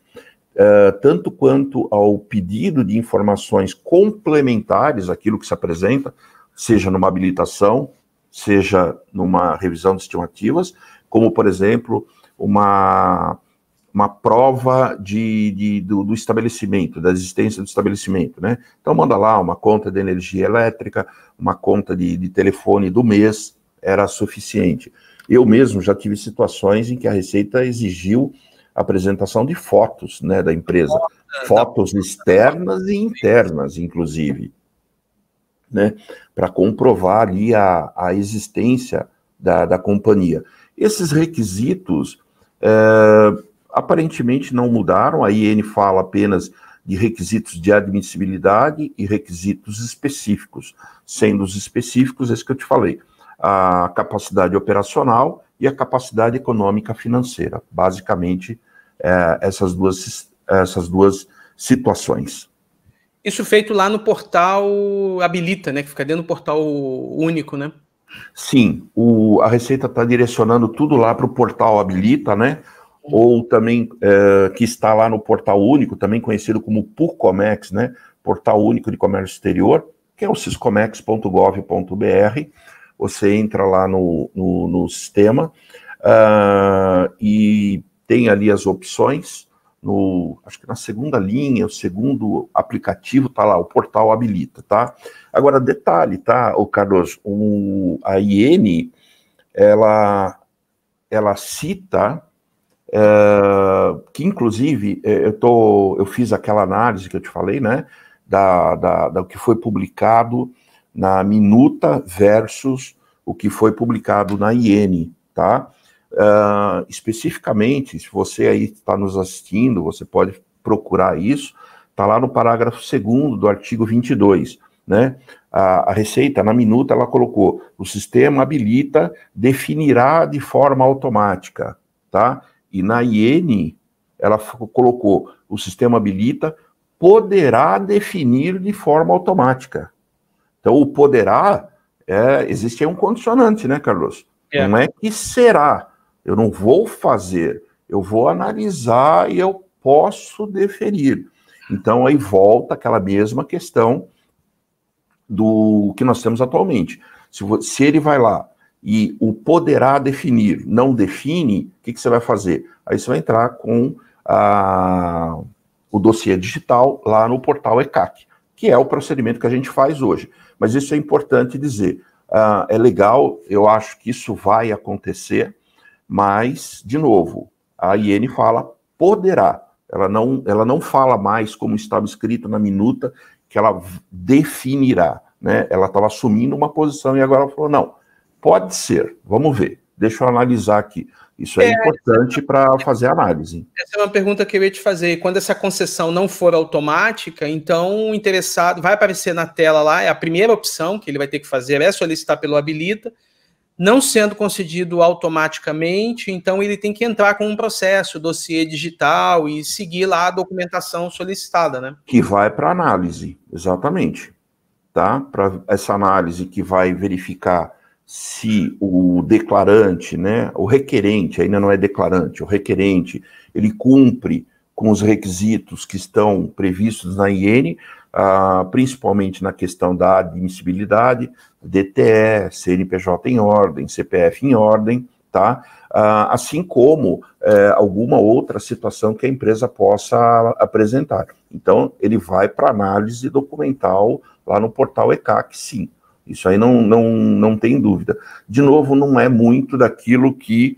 [SPEAKER 2] eh, tanto quanto ao pedido de informações complementares àquilo que se apresenta, seja numa habilitação, seja numa revisão de estimativas, como, por exemplo, uma, uma prova de, de do, do, estabelecimento, da existência do estabelecimento, né? Então, manda lá uma conta de energia elétrica, uma conta de, de telefone do mês, era suficiente. Eu mesmo já tive situações em que a Receita exigiu apresentação de fotos né, da empresa, fotos né? externas e internas, inclusive né, para comprovar ali a, a existência da, da companhia. Esses requisitos é, aparentemente não mudaram, a IN fala apenas de requisitos de admissibilidade e requisitos específicos, sendo os específicos esse é que eu te falei, a capacidade operacional e a capacidade econômica financeira, basicamente é, essas duas, essas duas situações.
[SPEAKER 1] Isso feito lá no portal Habilita, né? Que fica dentro do portal único, né?
[SPEAKER 2] Sim, o, a Receita está direcionando tudo lá para o portal Habilita, né? Uhum. Ou também é, que está lá no portal único, também conhecido como PURCOMEX, né? Portal Único de Comércio Exterior, que é o ciscomex.gov.br. Você entra lá no, no, no sistema uh, e tem ali as opções no, acho que na segunda linha, o segundo aplicativo tá lá, o portal habilita, tá? Agora, detalhe, tá, o Carlos, o, a IN, ela, ela cita, é, que inclusive, é, eu, tô, eu fiz aquela análise que eu te falei, né, da, da, da que foi publicado na Minuta versus o que foi publicado na IN, tá? Uh, especificamente, se você aí está nos assistindo, você pode procurar isso, está lá no parágrafo 2 do artigo 22, né? A, a Receita, na minuta, ela colocou: o sistema habilita, definirá de forma automática, tá? E na IN, ela colocou: o sistema habilita, poderá definir de forma automática. Então, o poderá, é, existe aí um condicionante, né, Carlos? É. Não é que será, eu não vou fazer, eu vou analisar e eu posso deferir. Então aí volta aquela mesma questão do que nós temos atualmente. Se, se ele vai lá e o poderá definir não define, o que, que, você vai fazer? Aí você vai entrar com a, o dossiê digital lá no portal ECAC, que é o procedimento que a gente faz hoje. Mas isso é importante dizer. Uh, é legal, eu acho que isso vai acontecer, mas, de novo, a IN fala poderá. Ela não, ela não fala mais como estava escrito na minuta que ela definirá. Né? Ela estava assumindo uma posição e agora ela falou: não, pode ser, vamos ver. Deixa eu analisar aqui. Isso é, é importante para fazer análise.
[SPEAKER 1] Essa é uma pergunta que eu ia te fazer. Quando essa concessão não for automática, então o interessado vai aparecer na tela lá, é a primeira opção que ele vai ter que fazer é solicitar pelo habilita não sendo concedido automaticamente, então ele tem que entrar com um processo, dossiê digital e seguir lá a documentação solicitada, né?
[SPEAKER 2] Que vai para análise, exatamente. Tá? Para essa análise que vai verificar se o declarante, né, o requerente, ainda não é declarante, o requerente, ele cumpre com os requisitos que estão previstos na IN, ah, principalmente na questão da admissibilidade, DTE, CNPJ em ordem, CPF em ordem, tá? Ah, assim como eh, alguma outra situação que a empresa possa apresentar. Então, ele vai para análise documental lá no portal ECAC, sim. Isso aí não, não, não tem dúvida. De novo, não é muito daquilo que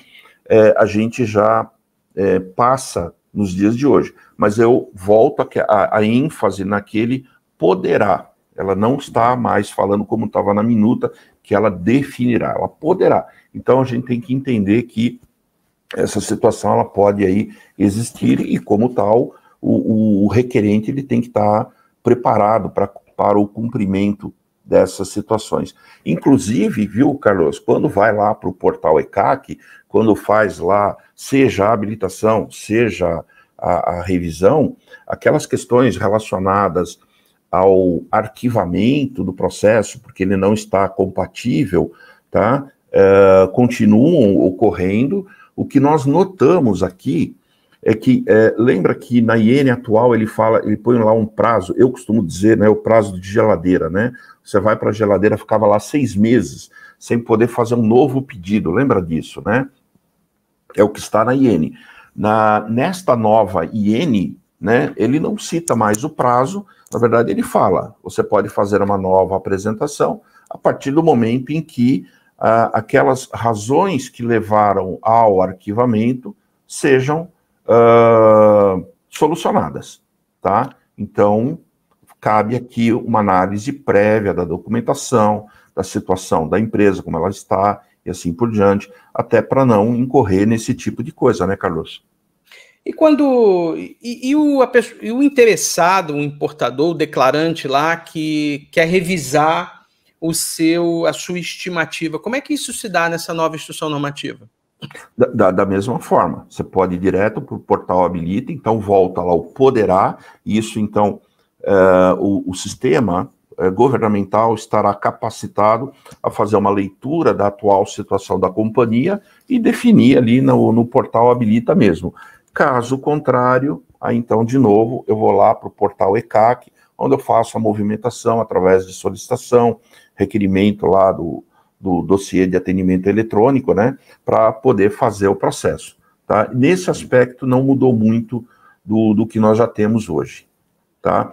[SPEAKER 2] eh, a gente já eh, passa nos dias de hoje. Mas eu volto a, a, a ênfase naquele poderá. Ela não está mais falando como estava na minuta, que ela definirá, ela poderá. Então a gente tem que entender que essa situação ela pode aí existir e como tal o, o requerente ele tem que estar tá preparado pra, para o cumprimento dessas situações. Inclusive, viu, Carlos, quando vai lá para o portal ECAC, quando faz lá, seja a habilitação, seja a, a revisão, aquelas questões relacionadas ao arquivamento do processo, porque ele não está compatível, tá? Uh, continuam ocorrendo. O que nós notamos aqui é que é, lembra que na IN atual ele fala, ele põe lá um prazo, eu costumo dizer, né, o prazo de geladeira, né? Você vai para a geladeira, ficava lá seis meses sem poder fazer um novo pedido, lembra disso, né? É o que está na IN. Na, nesta nova IN, né, ele não cita mais o prazo, na verdade, ele fala: você pode fazer uma nova apresentação a partir do momento em que ah, aquelas razões que levaram ao arquivamento sejam ah, solucionadas. Tá? Então, cabe aqui uma análise prévia da documentação, da situação da empresa, como ela está, e assim por diante, até para não incorrer nesse tipo de coisa, né, Carlos?
[SPEAKER 1] E quando. E, e, o, pessoa, e o, interessado, o importador, o declarante lá que quer revisar o seu, a sua estimativa, como é que isso se dá nessa nova instrução normativa?
[SPEAKER 2] Da, da, da mesma forma, você pode ir direto para o portal habilita, então volta lá o poderá, isso então uh, o, o sistema eh, governamental estará capacitado a fazer uma leitura da atual situação da companhia e definir ali no, no portal habilita mesmo. Caso contrário, aí então, de novo, eu vou lá para o portal ECAC, onde eu faço a movimentação através de solicitação, requerimento lá do, do dossiê de atendimento eletrônico, né, para poder fazer o processo. Tá? Nesse aspecto, não mudou muito do, do que nós já temos hoje. Tá?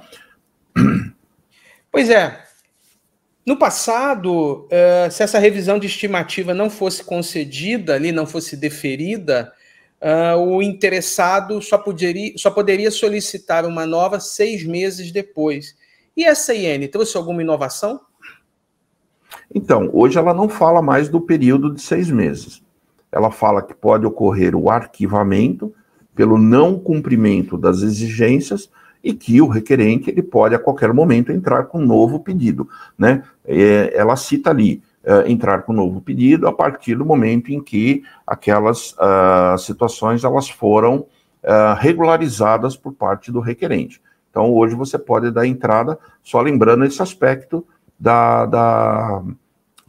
[SPEAKER 1] Pois é. No passado, eh, se essa revisão de estimativa não fosse concedida ali, não fosse deferida, eh, o interessado só poderia, só poderia solicitar uma nova seis meses depois. E essa IN trouxe alguma inovação?
[SPEAKER 2] Então, hoje ela não fala mais do período de seis meses. Ela fala que pode ocorrer o arquivamento pelo não cumprimento das exigências e que o requerente ele pode a qualquer momento entrar com um novo pedido. Né? É, ela cita ali é, entrar com um novo pedido a partir do momento em que aquelas uh, situações elas foram uh, regularizadas por parte do requerente. Então, hoje você pode dar entrada, só lembrando esse aspecto da, da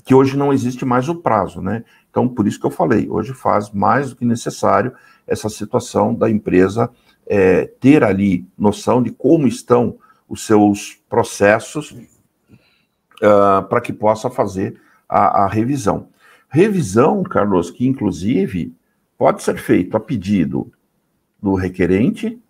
[SPEAKER 2] que hoje não existe mais o prazo, né? Então, por isso que eu falei, hoje faz mais do que necessário essa situação da empresa é, ter ali noção de como estão os seus processos uh, para que possa fazer a, a, revisão. Revisão, Carlos, que inclusive pode ser feito a pedido do requerente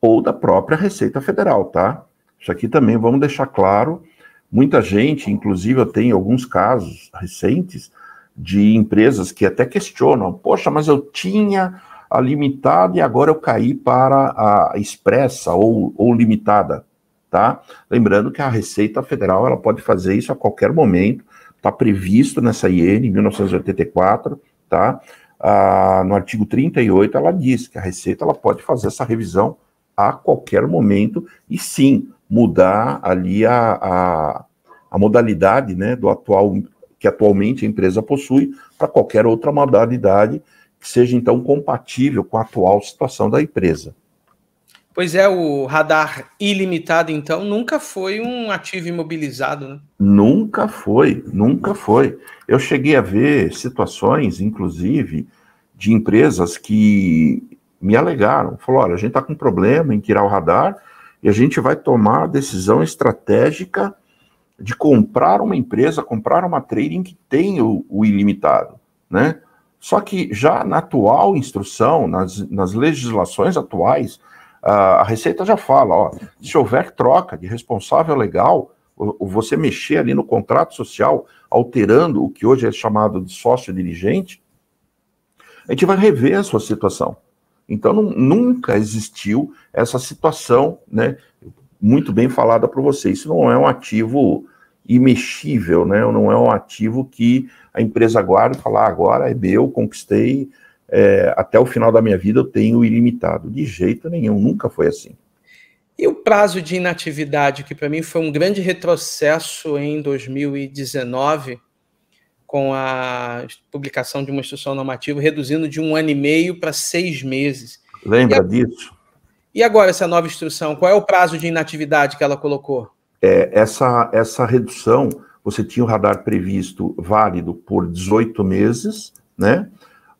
[SPEAKER 2] ou da própria Receita Federal, tá? Isso aqui também vamos deixar claro. Muita gente, inclusive eu tenho alguns casos recentes de empresas que até questionam: poxa, mas eu tinha a limitada e agora eu caí para a expressa ou, ou limitada, tá? Lembrando que a Receita Federal ela pode fazer isso a qualquer momento, está previsto nessa IN 1984, tá? Ah, no artigo 38 ela diz que a Receita ela pode fazer essa revisão a qualquer momento e sim mudar ali a, a, a modalidade né, do atual que atualmente a empresa possui para qualquer outra modalidade que seja então compatível com a atual situação da empresa.
[SPEAKER 1] Pois é, o radar ilimitado, então, nunca foi um ativo imobilizado, né?
[SPEAKER 2] Nunca foi, nunca foi. Eu cheguei a ver situações, inclusive, de empresas que me alegaram. Falaram, olha, a gente está com problema em tirar o radar e a gente vai tomar a decisão estratégica de comprar uma empresa, comprar uma trading que tem o, o ilimitado, né? Só que já na atual instrução, nas, nas legislações atuais, a Receita já fala, ó, se houver troca de responsável legal, você mexer ali no contrato social, alterando o que hoje é chamado de sócio dirigente, a gente vai rever a sua situação. Então, não, nunca existiu essa situação, né, muito bem falada para você. Isso não é um ativo imexível, né? Não é um ativo que a empresa guarda e fala, ah, agora é meu, conquistei, é, até o final da minha vida eu tenho ilimitado. De jeito nenhum, nunca foi assim.
[SPEAKER 1] E o prazo de inatividade, que para mim foi um grande retrocesso em 2019, com a publicação de uma instrução normativa, reduzindo de um ano e meio para seis meses.
[SPEAKER 2] Lembra e a... disso?
[SPEAKER 1] E agora essa nova instrução, qual é o prazo de inatividade que ela colocou?
[SPEAKER 2] É, essa, essa redução, você tinha o radar previsto válido por 18 meses, né?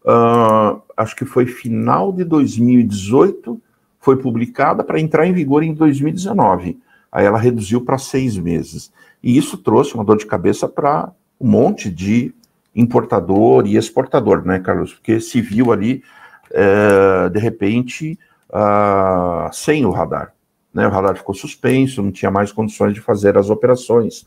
[SPEAKER 2] Uh, acho que foi final de 2018, foi publicada para entrar em vigor em 2019. Aí ela reduziu para seis meses. E isso trouxe uma dor de cabeça para um monte de importador e exportador, né, Carlos? Porque se viu ali, é, de repente, uh, sem o radar né, o radar ficou suspenso, não tinha mais condições de fazer as operações.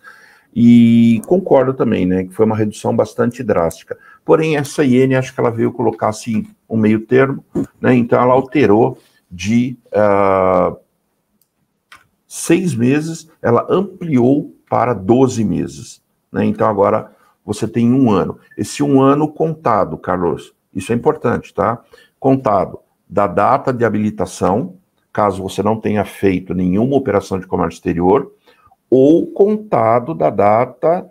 [SPEAKER 2] E concordo também, né, que foi uma redução bastante drástica. Porém, essa iene, acho que ela veio colocar, assim, um meio termo, né, então ela alterou de uh, seis meses, ela ampliou para 12 meses, né, então agora você tem um ano. Esse um ano contado, Carlos, isso é importante, tá? Contado da data de habilitação, caso você não tenha feito nenhuma operação de comércio exterior, ou contado da data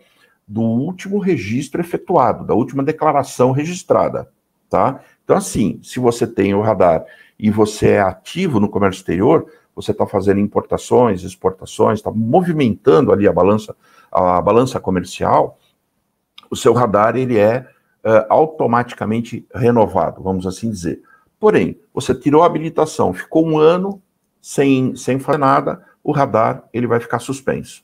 [SPEAKER 2] do último registro efetuado, da última declaração registrada, tá? Então, assim, se você tem o radar e você é ativo no comércio exterior, você está fazendo importações, exportações, está movimentando ali a balança, a balança comercial, o seu radar ele é uh, automaticamente renovado, vamos assim dizer. Porém, você tirou a habilitação, ficou um ano sem, sem fazer nada, o radar ele vai ficar suspenso.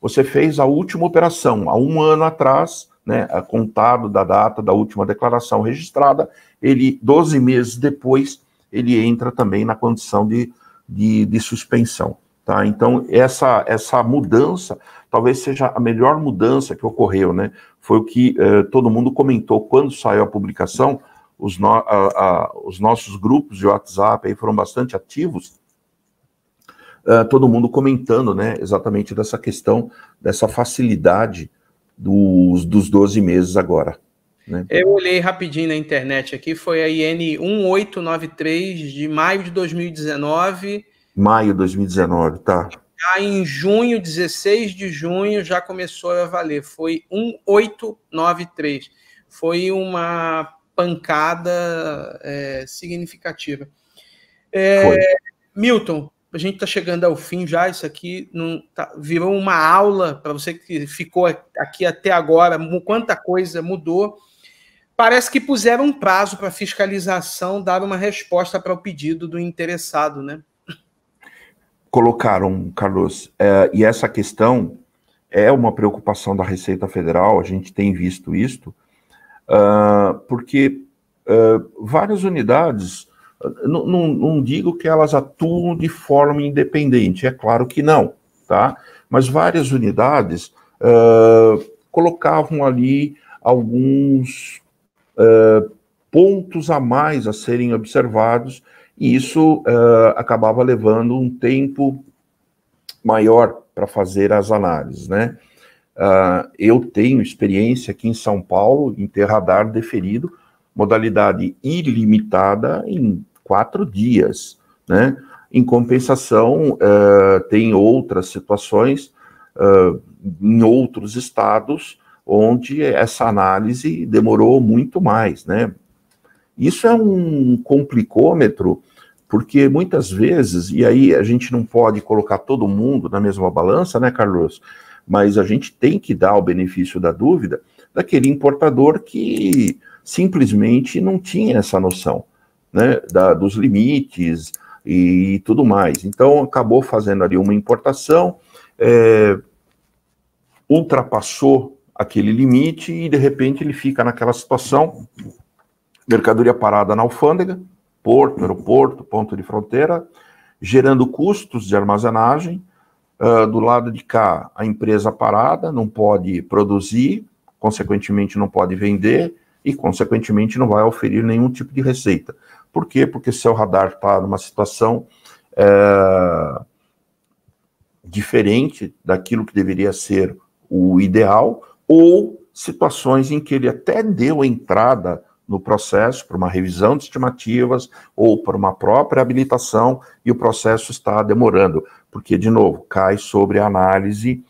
[SPEAKER 2] Você fez a última operação há um ano atrás, né, contado da data da última declaração registrada, ele, 12 meses depois, ele entra também na condição de, de, de suspensão. Tá? Então, essa, essa mudança talvez seja a melhor mudança que ocorreu. Né? Foi o que eh, todo mundo comentou quando saiu a publicação os, no, a, a, os nossos grupos de WhatsApp aí foram bastante ativos, uh, todo mundo comentando, né, exatamente dessa questão, dessa facilidade dos, dos 12 meses agora. Né?
[SPEAKER 1] Eu olhei rapidinho na internet aqui, foi a IN 1893 de maio de 2019.
[SPEAKER 2] Maio de 2019, tá.
[SPEAKER 1] Já em junho, 16 de junho, já começou a valer. Foi 1893. Foi uma pancada é, significativa. É, Milton, a gente está chegando ao fim já. Isso aqui não tá, virou uma aula para você que ficou aqui até agora. Quanta coisa mudou. Parece que puseram um prazo para fiscalização dar uma resposta para o pedido do interessado, né?
[SPEAKER 2] Colocaram, Carlos. É, e essa questão é uma preocupação da Receita Federal. A gente tem visto isso ah, porque uh, várias unidades, ah, não, digo que elas atuam de forma independente, é claro que não, tá? Mas várias unidades uh, colocavam ali alguns pontos a mais a serem observados, e isso acabava levando um tempo maior para fazer as análises, né? Uh, eu tenho experiência aqui em São Paulo em ter radar deferido, modalidade ilimitada em quatro dias, né? Em compensação, uh, tem outras situações uh, em outros estados onde essa análise demorou muito mais, né? Isso é um complicômetro, porque muitas vezes, e aí a gente não pode colocar todo mundo na mesma balança, né, Carlos? mas a gente tem que dar o benefício da dúvida daquele importador que simplesmente não tinha essa noção né, da, dos limites e, e tudo mais. Então, acabou fazendo ali uma importação, é, ultrapassou aquele limite e, de repente, ele fica naquela situação: mercadoria parada na alfândega, porto, aeroporto, ponto de fronteira, gerando custos de armazenagem Uh, do lado de cá, a empresa parada, não pode produzir, consequentemente não pode vender e, consequentemente, não vai oferir nenhum tipo de receita. Por quê? Porque seu radar está numa situação é, diferente daquilo que deveria ser o ideal, ou situações em que ele até deu entrada no processo para uma revisão de estimativas ou para uma própria habilitação e o processo está demorando porque, de novo, cai sobre a análise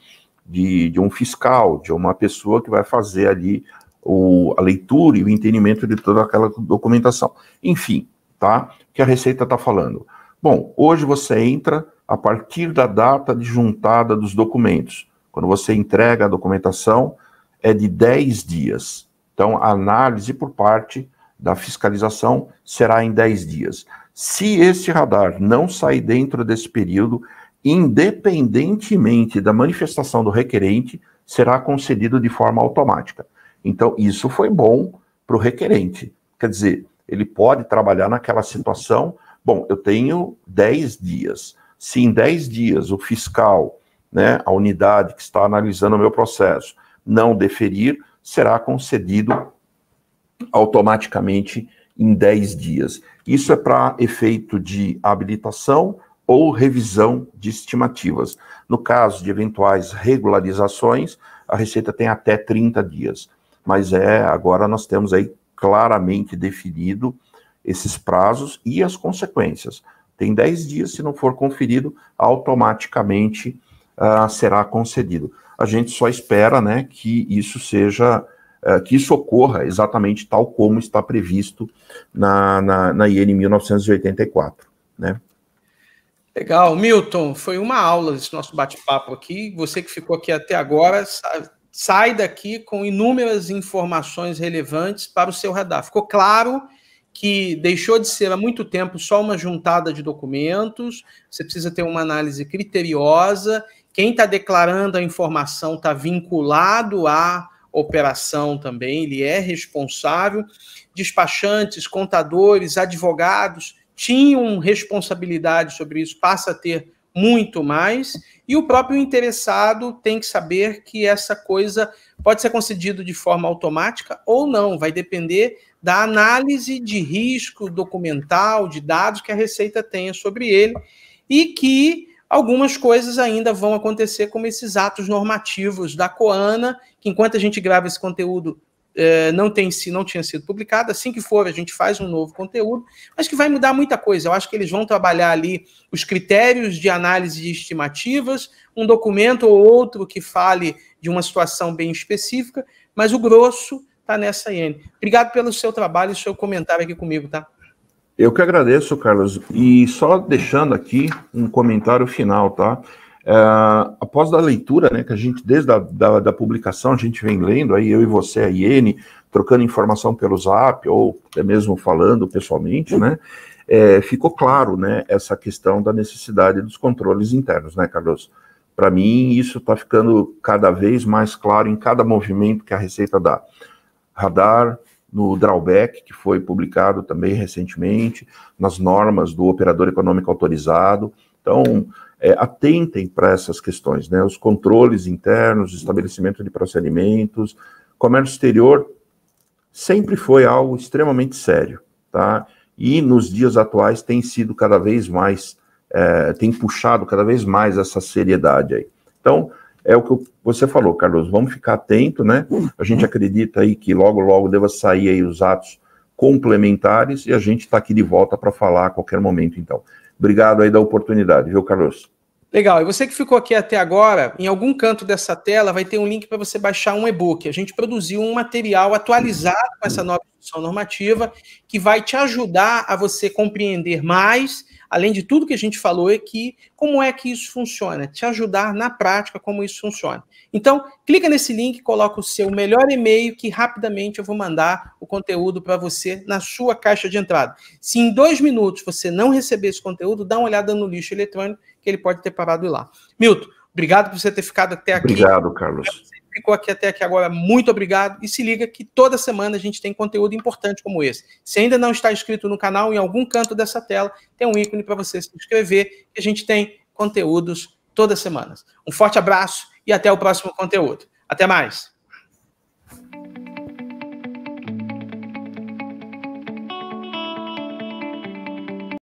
[SPEAKER 2] de, de um fiscal, de uma pessoa que vai fazer ali o, a leitura e o entendimento de toda aquela documentação. Enfim, tá? O que a Receita está falando? Bom, hoje você entra a partir da data de juntada dos documentos. Quando você entrega a documentação, é de 10 dias. Então, a análise por parte da fiscalização será em 10 dias. Se esse radar não sair dentro desse período, independentemente da manifestação do requerente, será concedido de forma automática. Então, isso foi bom para o requerente. Quer dizer, ele pode trabalhar naquela situação. Bom, eu tenho 10 dias. Se em 10 dias o fiscal, né, a unidade que está analisando o meu processo, não deferir, será concedido automaticamente em 10 dias. Isso é para efeito de habilitação, ou revisão de estimativas. No caso de eventuais regularizações, a Receita tem até 30 dias. Mas é, agora nós temos aí claramente definido esses prazos e as consequências. Tem 10 dias, se não for conferido, automaticamente uh, será concedido. A gente só espera né, que isso seja, uh, que isso ocorra exatamente tal como está previsto na, na, na IN 1984. Né?
[SPEAKER 1] Legal. Milton, foi uma aula esse nosso bate-papo aqui. Você que ficou aqui até agora, sai daqui com inúmeras informações relevantes para o seu radar. Ficou claro que deixou de ser há muito tempo só uma juntada de documentos, você precisa ter uma análise criteriosa. Quem está declarando a informação está vinculado à operação também, ele é responsável. Despachantes, contadores, advogados tinham responsabilidade sobre isso, passa a ter muito mais, e o próprio interessado tem que saber que essa coisa pode ser concedida de forma automática ou não, vai depender da análise de risco documental, de dados que a Receita tenha sobre ele, e que algumas coisas ainda vão acontecer, como esses atos normativos da Coana, que enquanto a gente grava esse conteúdo é, não, tem, não tinha sido publicada. Assim que for, a gente faz um novo conteúdo, mas que vai mudar muita coisa. Eu acho que eles vão trabalhar ali os critérios de análise de estimativas, um documento ou outro que fale de uma situação bem específica, mas o grosso está nessa IN. Obrigado pelo seu trabalho e seu comentário aqui comigo, tá?
[SPEAKER 2] Eu que agradeço, Carlos. E só deixando aqui um comentário final, tá? Uh, após a leitura, né, que a gente, desde a da, da publicação, a gente vem lendo, aí eu e você, a Iene, trocando informação pelo zap, ou até mesmo falando pessoalmente, né, é, ficou claro, né, essa questão da necessidade dos controles internos, né, Carlos? Para mim, isso está ficando cada vez mais claro em cada movimento que a Receita dá. Radar, no drawback, que foi publicado também recentemente, nas normas do operador econômico autorizado, então, é, atentem para essas questões, né? Os controles internos, estabelecimento de procedimentos, comércio exterior sempre foi algo extremamente sério, tá? E nos dias atuais tem sido cada vez mais, é, tem puxado cada vez mais essa seriedade aí. Então, é o que você falou, Carlos, vamos ficar atento, né? A gente acredita aí que logo, logo deva sair aí os atos complementares e a gente está aqui de volta para falar a qualquer momento, então. Obrigado aí da oportunidade, viu, Carlos?
[SPEAKER 1] Legal. E você que ficou aqui até agora, em algum canto dessa tela vai ter um link para você baixar um e-book. A gente produziu um material atualizado com essa nova instituição normativa que vai te ajudar a você compreender mais, além de tudo que a gente falou aqui, é como é que isso funciona, te ajudar na prática como isso funciona. Então, clica nesse link, coloca o seu melhor e-mail que rapidamente eu vou mandar o conteúdo para você na sua caixa de entrada. Se em dois minutos você não receber esse conteúdo, dá uma olhada no lixo eletrônico que ele pode ter parado lá. Milton, Obrigado por você ter ficado até aqui. Obrigado, Carlos. Você ficou aqui até aqui agora, muito obrigado. E se liga que toda semana a gente tem conteúdo importante como esse. Se ainda não está inscrito no canal, em algum canto dessa tela tem um ícone para você se inscrever. A gente tem conteúdos todas as semanas. Um forte abraço e até o próximo conteúdo. Até mais.